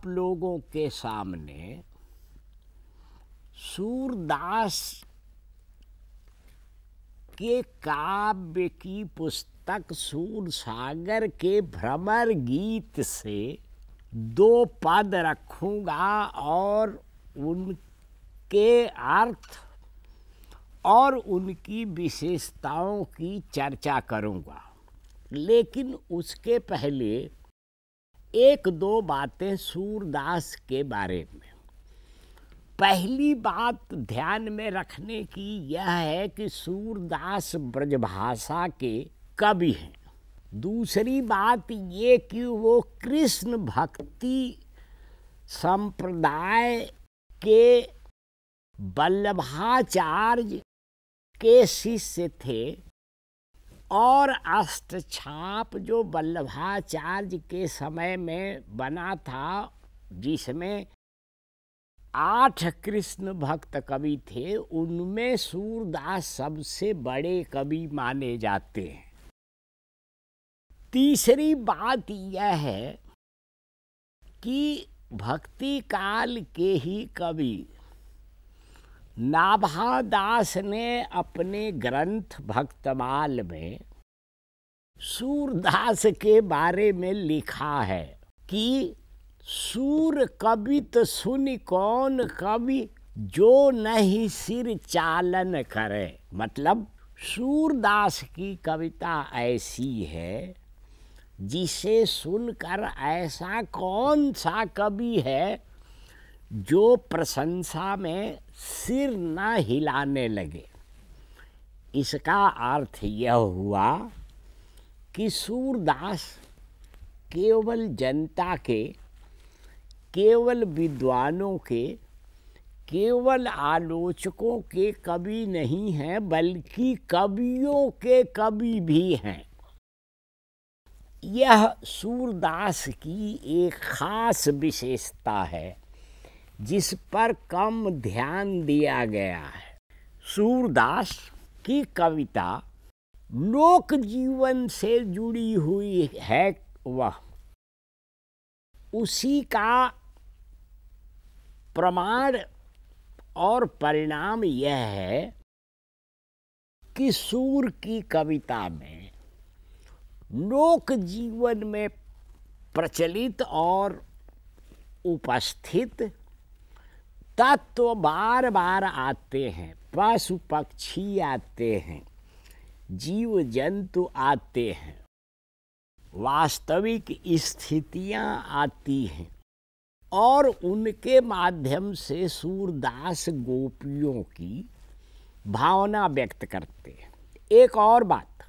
आप लोगों के सामने सूरदास के काव्य की पुस्तक सूर सागर के भ्रमर गीत से दो पद रखूंगा और उनके अर्थ और उनकी विशेषताओं की चर्चा करूंगा लेकिन उसके पहले एक दो बातें सूरदास के बारे में पहली बात ध्यान में रखने की यह है कि सूरदास ब्रजभाषा के कवि हैं दूसरी बात ये कि वो कृष्ण भक्ति संप्रदाय के वल्लभाचार्य के शिष्य थे और अष्ट छाप जो वल्लभाचार्य के समय में बना था जिसमें आठ कृष्ण भक्त कवि थे उनमें सूरदास सबसे बड़े कवि माने जाते हैं तीसरी बात यह है कि भक्ति काल के ही कवि नाभादास ने अपने ग्रंथ भक्तमाल में सूरदास के बारे में लिखा है कि सूर कवित सुन कौन कवि जो नहीं सिर चालन करे मतलब सूरदास की कविता ऐसी है जिसे सुनकर ऐसा कौन सा कवि है जो प्रशंसा में सिर न हिलाने लगे इसका अर्थ यह हुआ कि सूरदास केवल जनता के केवल विद्वानों के केवल आलोचकों के कवि नहीं हैं बल्कि कवियों के कवि भी हैं यह सूरदास की एक खास विशेषता है जिस पर कम ध्यान दिया गया है सूरदास की कविता लोक जीवन से जुड़ी हुई है वह उसी का प्रमाण और परिणाम यह है कि सूर की कविता में लोक जीवन में प्रचलित और उपस्थित तत्व बार बार आते हैं पशु पक्षी आते हैं जीव जंतु आते हैं वास्तविक स्थितियां आती हैं और उनके माध्यम से सूरदास गोपियों की भावना व्यक्त करते हैं एक और बात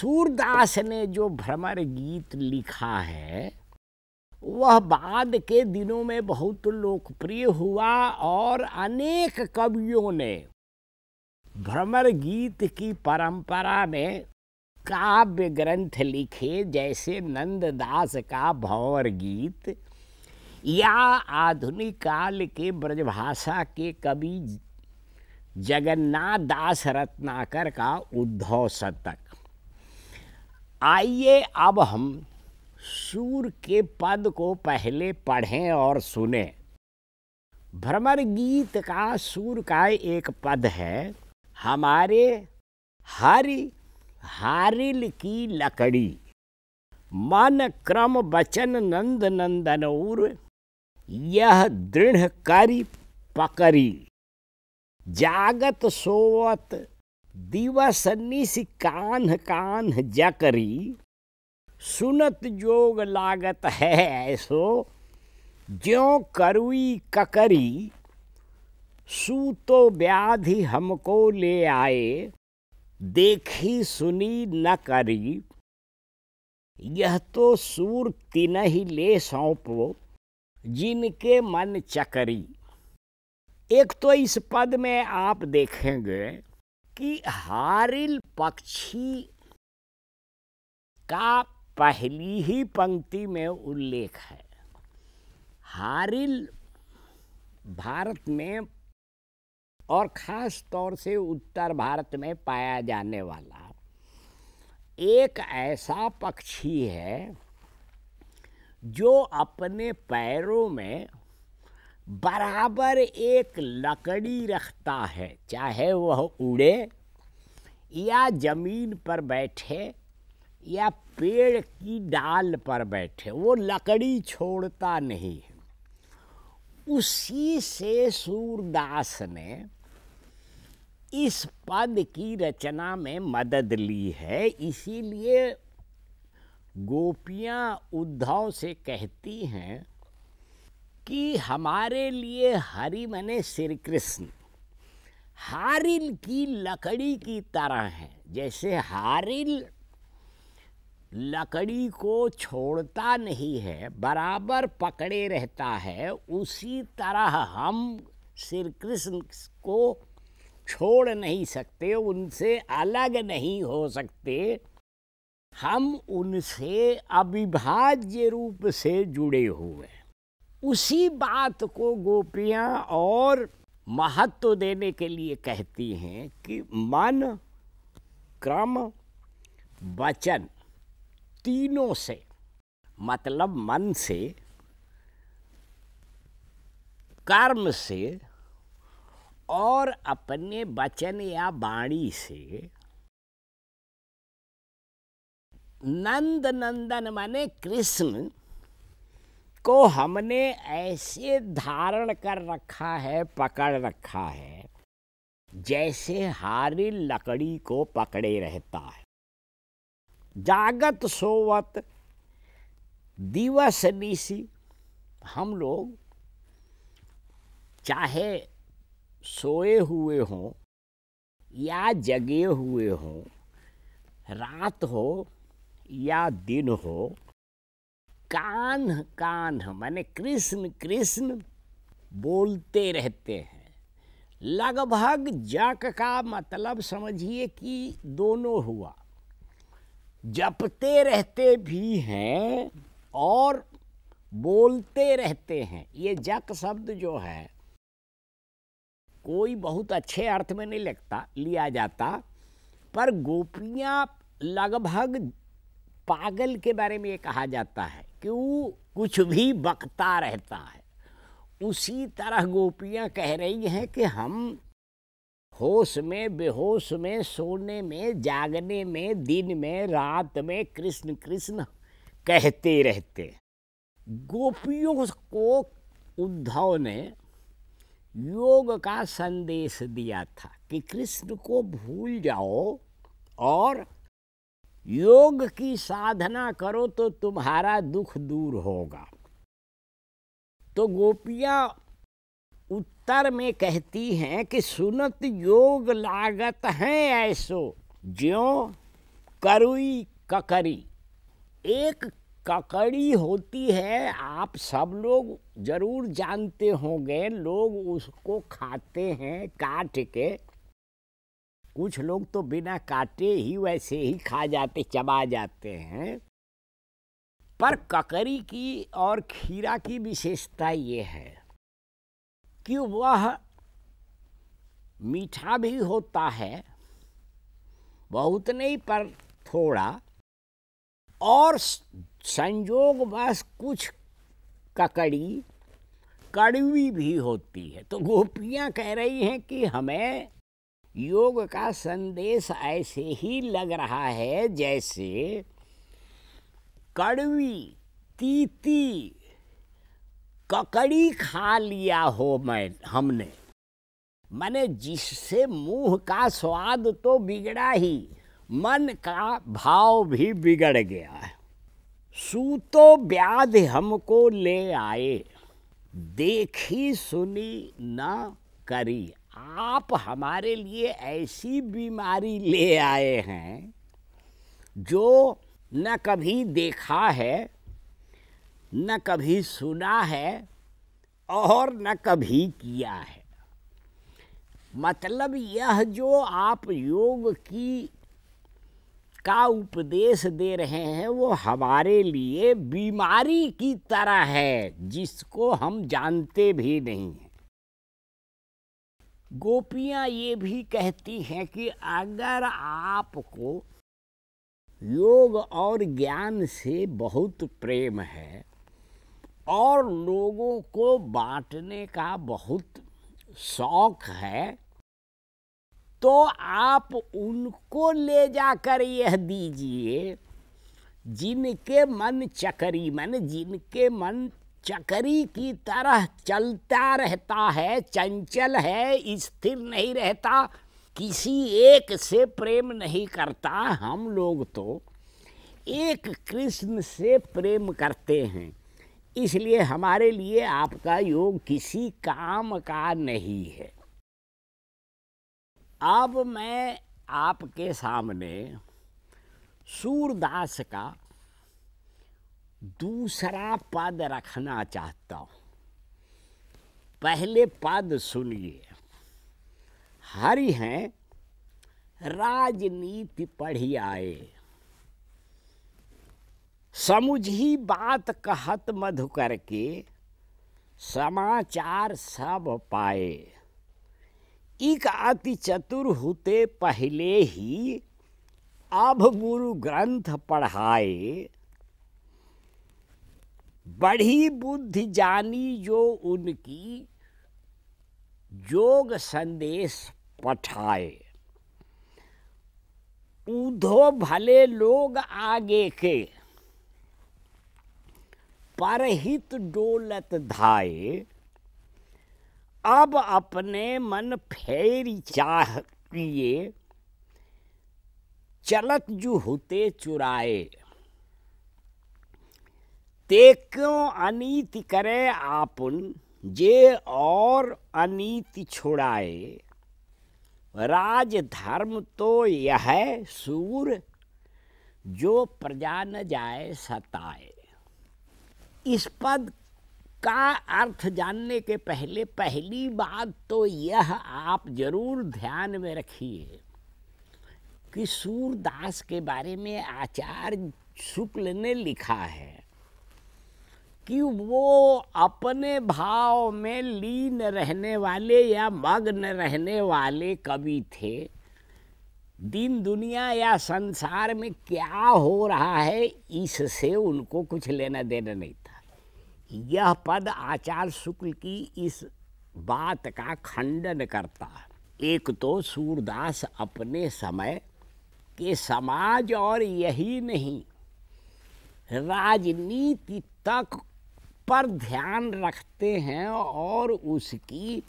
सूरदास ने जो भ्रमर गीत लिखा है वह बाद के दिनों में बहुत लोकप्रिय हुआ और अनेक कवियों ने भ्रमर गीत की परंपरा में काव्य ग्रंथ लिखे जैसे नंददास का भंवर गीत या आधुनिक काल के ब्रजभाषा के कवि जगन्नाथ दास रत्नाकर का उद्धव शतक आइए अब हम सूर के पद को पहले पढ़ें और सुने भ्रमर गीत का सूर का एक पद है हमारे हरि हारिल की लकड़ी मन क्रम बचन नंद नंदन उर यह दृढ़ करी पकरी जागत सोवत दिवस निश कान्ह कान्ह जकरी सुनत जोग लागत है ऐसो ज्यो करुई ककरी सूतो व्याधि हमको ले आए देखी सुनी न करी यह तो सूर तिन ही ले सौंपो जिनके मन चकरी एक तो इस पद में आप देखेंगे कि हारिल पक्षी का पहली ही पंक्ति में उल्लेख है हारिल भारत में और ख़ास तौर से उत्तर भारत में पाया जाने वाला एक ऐसा पक्षी है जो अपने पैरों में बराबर एक लकड़ी रखता है चाहे वह उड़े या ज़मीन पर बैठे या पेड़ की डाल पर बैठे वो लकड़ी छोड़ता नहीं है उसी से सूरदास ने इस पद की रचना में मदद ली है इसीलिए गोपियाँ उद्धव से कहती हैं कि हमारे लिए हरि मने श्री कृष्ण हारिल की लकड़ी की तरह हैं जैसे हारिल लकड़ी को छोड़ता नहीं है बराबर पकड़े रहता है उसी तरह हम श्री कृष्ण को छोड़ नहीं सकते उनसे अलग नहीं हो सकते हम उनसे अविभाज्य रूप से जुड़े हुए हैं उसी बात को गोपियाँ और महत्व देने के लिए कहती हैं कि मन क्रम वचन तीनों से मतलब मन से कर्म से और अपने वचन या बाणी से नंद नंदन माने कृष्ण को हमने ऐसे धारण कर रखा है पकड़ रखा है जैसे हारी लकड़ी को पकड़े रहता है जागत सोवत दिवस निशी हम लोग चाहे सोए हुए हों या जगे हुए हों रात हो या दिन हो कान्ह कान्ह माने कृष्ण कृष्ण बोलते रहते हैं लगभग जक का मतलब समझिए कि दोनों हुआ जपते रहते भी हैं और बोलते रहते हैं ये जक शब्द जो है कोई बहुत अच्छे अर्थ में नहीं लगता लिया जाता पर गोपियाँ लगभग पागल के बारे में ये कहा जाता है कि वो कुछ भी बकता रहता है उसी तरह गोपियाँ कह रही हैं कि हम होश में बेहोश में सोने में जागने में दिन में रात में कृष्ण कृष्ण कहते रहते गोपियों को उद्धव ने योग का संदेश दिया था कि कृष्ण को भूल जाओ और योग की साधना करो तो तुम्हारा दुख दूर होगा तो गोपियाँ उत्तर में कहती हैं कि सुनत योग लागत हैं ऐसो ज्यो करुई ककरी एक ककड़ी होती है आप सब लोग जरूर जानते होंगे लोग उसको खाते हैं काट के कुछ लोग तो बिना काटे ही वैसे ही खा जाते चबा जाते हैं पर ककरी की और खीरा की विशेषता ये है कि वह मीठा भी होता है बहुत नहीं पर थोड़ा और बस कुछ ककड़ी कड़वी भी होती है तो गोपियाँ कह रही हैं कि हमें योग का संदेश ऐसे ही लग रहा है जैसे कड़वी तीती ककड़ी खा लिया हो मैं हमने मैंने जिससे मुंह का स्वाद तो बिगड़ा ही मन का भाव भी बिगड़ गया है सूतो ब्याध हमको ले आए देखी सुनी ना करी आप हमारे लिए ऐसी बीमारी ले आए हैं जो न कभी देखा है न कभी सुना है और न कभी किया है मतलब यह जो आप योग की का उपदेश दे रहे हैं वो हमारे लिए बीमारी की तरह है जिसको हम जानते भी नहीं हैं गोपियाँ ये भी कहती हैं कि अगर आपको योग और ज्ञान से बहुत प्रेम है और लोगों को बांटने का बहुत शौक है तो आप उनको ले जाकर यह दीजिए जिनके मन चकरी मन जिनके मन चकरी की तरह चलता रहता है चंचल है स्थिर नहीं रहता किसी एक से प्रेम नहीं करता हम लोग तो एक कृष्ण से प्रेम करते हैं इसलिए हमारे लिए आपका योग किसी काम का नहीं है अब मैं आपके सामने सूरदास का दूसरा पद रखना चाहता हूँ पहले पद सुनिए हरि हैं राजनीति पढ़ी आए समुझी बात कहत मधुकर के समाचार सब पाए इक अति चतुर होते पहले ही अब गुरु ग्रंथ पढ़ाए बढ़ी बुद्धि जानी जो उनकी जोग संदेश पठाए उधो भले लोग आगे के परहित डोलत धाये अब अपने मन फेर चाह किए चलत जु होते चुराए ते क्यों अनीति करे आपन जे और अनित छोड़ाए राज धर्म तो यह सूर जो प्रजा न जाए सताए इस पद का अर्थ जानने के पहले पहली बात तो यह आप जरूर ध्यान में रखिए कि सूरदास के बारे में आचार्य शुक्ल ने लिखा है कि वो अपने भाव में लीन रहने वाले या मग्न रहने वाले कवि थे दिन दुनिया या संसार में क्या हो रहा है इससे उनको कुछ लेना देना नहीं था यह पद आचार्य शुक्ल की इस बात का खंडन करता है एक तो सूरदास अपने समय के समाज और यही नहीं राजनीति तक पर ध्यान रखते हैं और उसकी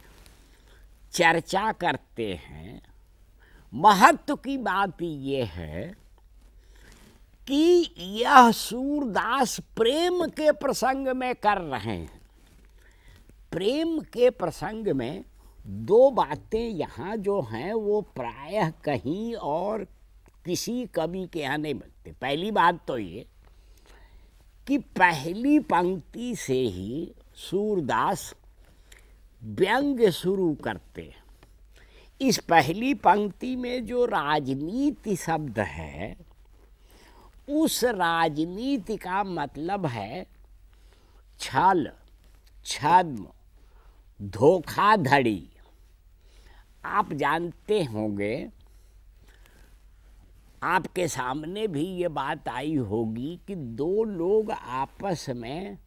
चर्चा करते हैं महत्व की बात यह है कि यह सूरदास प्रेम के प्रसंग में कर रहे हैं प्रेम के प्रसंग में दो बातें यहाँ जो हैं वो प्रायः कहीं और किसी कवि के यहाँ नहीं बनते पहली बात तो ये कि पहली पंक्ति से ही सूरदास व्यंग्य शुरू करते हैं इस पहली पंक्ति में जो राजनीति शब्द है उस राजनीति का मतलब है छल छद्म धोखाधड़ी आप जानते होंगे आपके सामने भी ये बात आई होगी कि दो लोग आपस में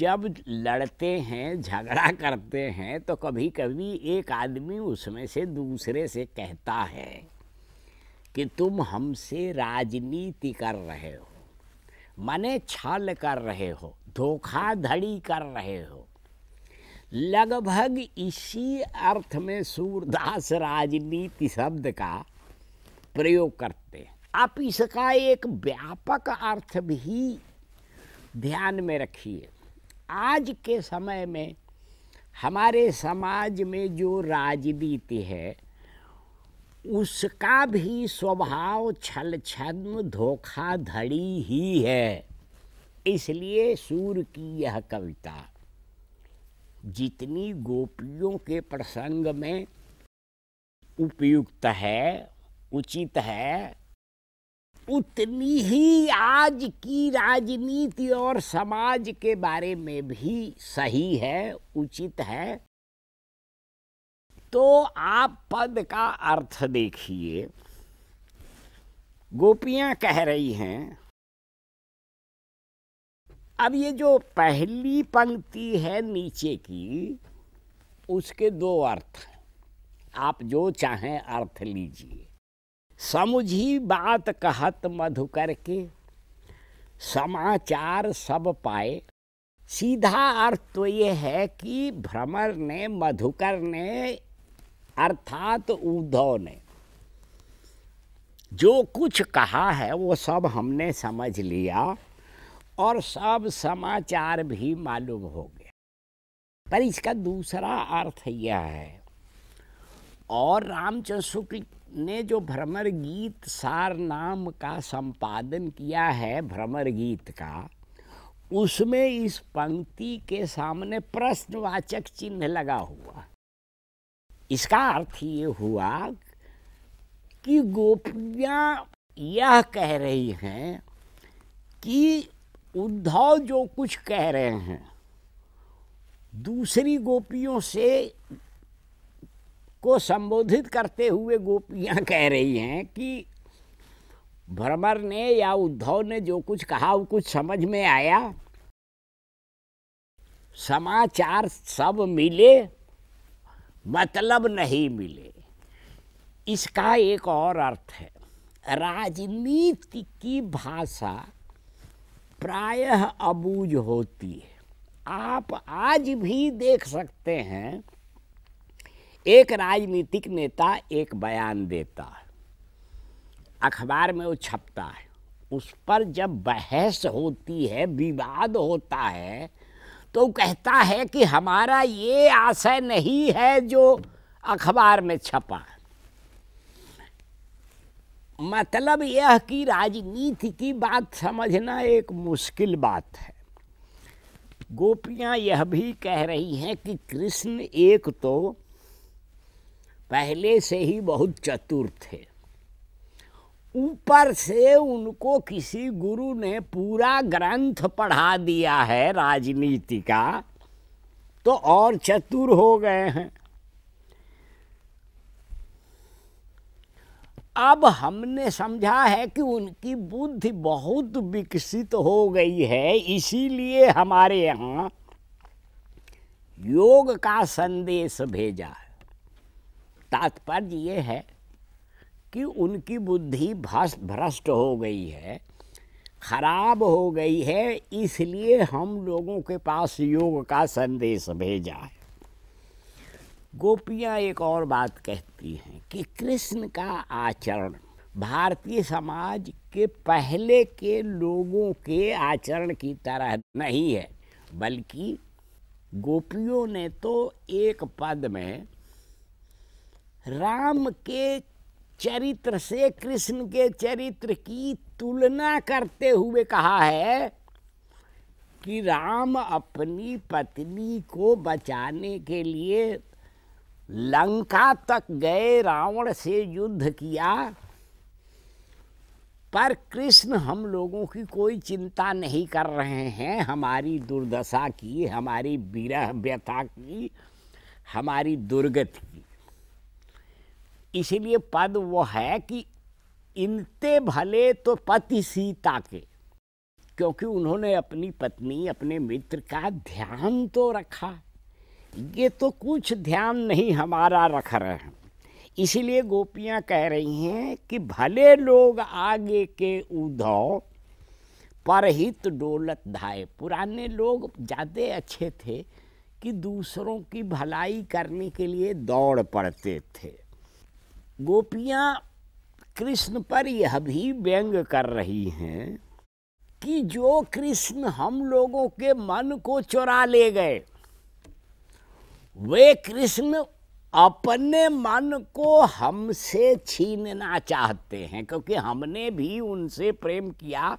जब लड़ते हैं झगड़ा करते हैं तो कभी कभी एक आदमी उसमें से दूसरे से कहता है कि तुम हमसे राजनीति कर रहे हो मने छल कर रहे हो धोखाधड़ी कर रहे हो लगभग इसी अर्थ में सूरदास राजनीति शब्द का प्रयोग करते हैं आप इसका एक व्यापक अर्थ भी ध्यान में रखिए आज के समय में हमारे समाज में जो राजनीति है उसका भी स्वभाव छल छद्म धोखाधड़ी ही है इसलिए सूर की यह कविता जितनी गोपियों के प्रसंग में उपयुक्त है उचित है उतनी ही आज की राजनीति और समाज के बारे में भी सही है उचित है तो आप पद का अर्थ देखिए गोपियां कह रही हैं अब ये जो पहली पंक्ति है नीचे की उसके दो अर्थ आप जो चाहें अर्थ लीजिए समझी बात कहत मधुकर के समाचार सब पाए सीधा अर्थ तो ये है कि भ्रमर ने मधुकर ने अर्थात उद्धव ने जो कुछ कहा है वो सब हमने समझ लिया और सब समाचार भी मालूम हो गया पर इसका दूसरा अर्थ यह है और रामचंद्र शुक्ल ने जो भ्रमर गीत सार नाम का संपादन किया है भ्रमर गीत का उसमें इस पंक्ति के सामने प्रश्नवाचक चिन्ह लगा हुआ है इसका अर्थ ये हुआ कि गोपियाँ यह कह रही हैं कि उद्धव जो कुछ कह रहे हैं दूसरी गोपियों से को संबोधित करते हुए गोपियाँ कह रही हैं कि भ्रमर ने या उद्धव ने जो कुछ कहा वो कुछ समझ में आया समाचार सब मिले मतलब नहीं मिले इसका एक और अर्थ है राजनीति की भाषा प्रायः अबूझ होती है आप आज भी देख सकते हैं एक राजनीतिक नेता एक बयान देता है अखबार में वो छपता है उस पर जब बहस होती है विवाद होता है तो कहता है कि हमारा ये आशय नहीं है जो अखबार में छपा मतलब यह कि राजनीति की बात समझना एक मुश्किल बात है गोपियाँ यह भी कह रही हैं कि कृष्ण एक तो पहले से ही बहुत चतुर थे ऊपर से उनको किसी गुरु ने पूरा ग्रंथ पढ़ा दिया है राजनीति का तो और चतुर हो गए हैं अब हमने समझा है कि उनकी बुद्धि बहुत विकसित हो गई है इसीलिए हमारे यहाँ योग का संदेश भेजा है तात्पर्य ये है कि उनकी बुद्धि भ्रष्ट भ्रष्ट हो गई है खराब हो गई है इसलिए हम लोगों के पास योग का संदेश भेजा है गोपियाँ एक और बात कहती हैं कि कृष्ण का आचरण भारतीय समाज के पहले के लोगों के आचरण की तरह नहीं है बल्कि गोपियों ने तो एक पद में राम के चरित्र से कृष्ण के चरित्र की तुलना करते हुए कहा है कि राम अपनी पत्नी को बचाने के लिए लंका तक गए रावण से युद्ध किया पर कृष्ण हम लोगों की कोई चिंता नहीं कर रहे हैं हमारी दुर्दशा की हमारी विरह व्यथा की हमारी दुर्गति की इसीलिए पद वो है कि इनते भले तो पति सीता के क्योंकि उन्होंने अपनी पत्नी अपने मित्र का ध्यान तो रखा ये तो कुछ ध्यान नहीं हमारा रख रहे हैं इसीलिए गोपियाँ कह रही हैं कि भले लोग आगे के उद्धव परहित डोलत धाए पुराने लोग ज़्यादा अच्छे थे कि दूसरों की भलाई करने के लिए दौड़ पड़ते थे गोपियाँ कृष्ण पर यह भी व्यंग कर रही हैं कि जो कृष्ण हम लोगों के मन को चुरा ले गए वे कृष्ण अपने मन को हमसे छीनना चाहते हैं क्योंकि हमने भी उनसे प्रेम किया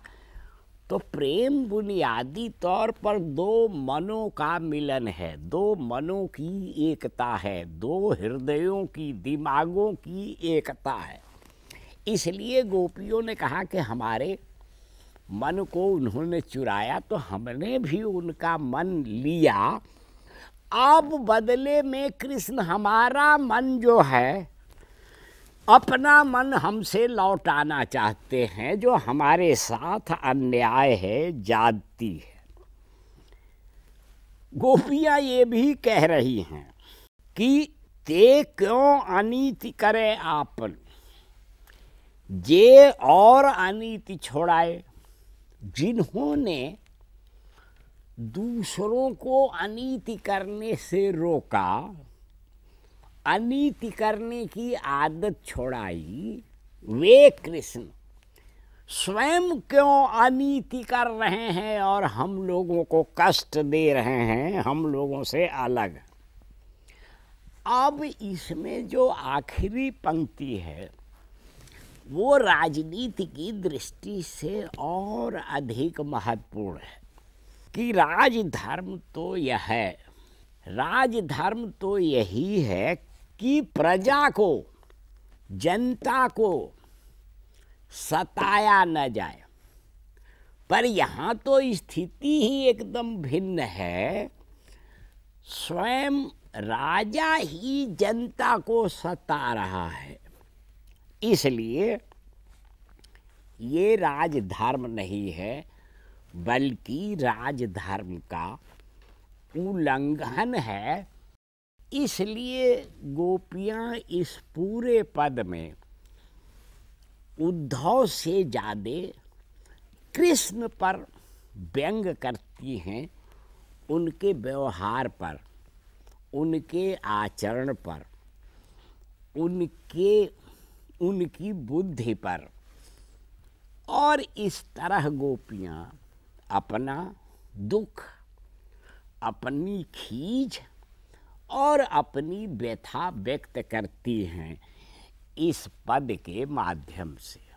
तो प्रेम बुनियादी तौर पर दो मनों का मिलन है दो मनों की एकता है दो हृदयों की दिमागों की एकता है इसलिए गोपियों ने कहा कि हमारे मन को उन्होंने चुराया तो हमने भी उनका मन लिया अब बदले में कृष्ण हमारा मन जो है अपना मन हमसे लौटाना चाहते हैं जो हमारे साथ अन्याय है जाति है गोपियां ये भी कह रही हैं कि ते क्यों अनिति करे आपन जे और अनिति छोड़ाए जिन्होंने दूसरों को अनीति करने से रोका अनीति करने की आदत छोड़ाई वे कृष्ण स्वयं क्यों अनीति कर रहे हैं और हम लोगों को कष्ट दे रहे हैं हम लोगों से अलग अब इसमें जो आखिरी पंक्ति है वो राजनीति की दृष्टि से और अधिक महत्वपूर्ण है कि राजधर्म तो यह है राजधर्म तो यही है कि प्रजा को जनता को सताया न जाए पर यहाँ तो स्थिति ही एकदम भिन्न है स्वयं राजा ही जनता को सता रहा है इसलिए ये राजधर्म नहीं है बल्कि राजधर्म का उल्लंघन है इसलिए गोपियाँ इस पूरे पद में उद्धव से ज़्यादा कृष्ण पर व्यंग करती हैं उनके व्यवहार पर उनके आचरण पर उनके उनकी बुद्धि पर और इस तरह गोपियाँ अपना दुख अपनी खींच और अपनी व्यथा व्यक्त करती हैं इस पद के माध्यम से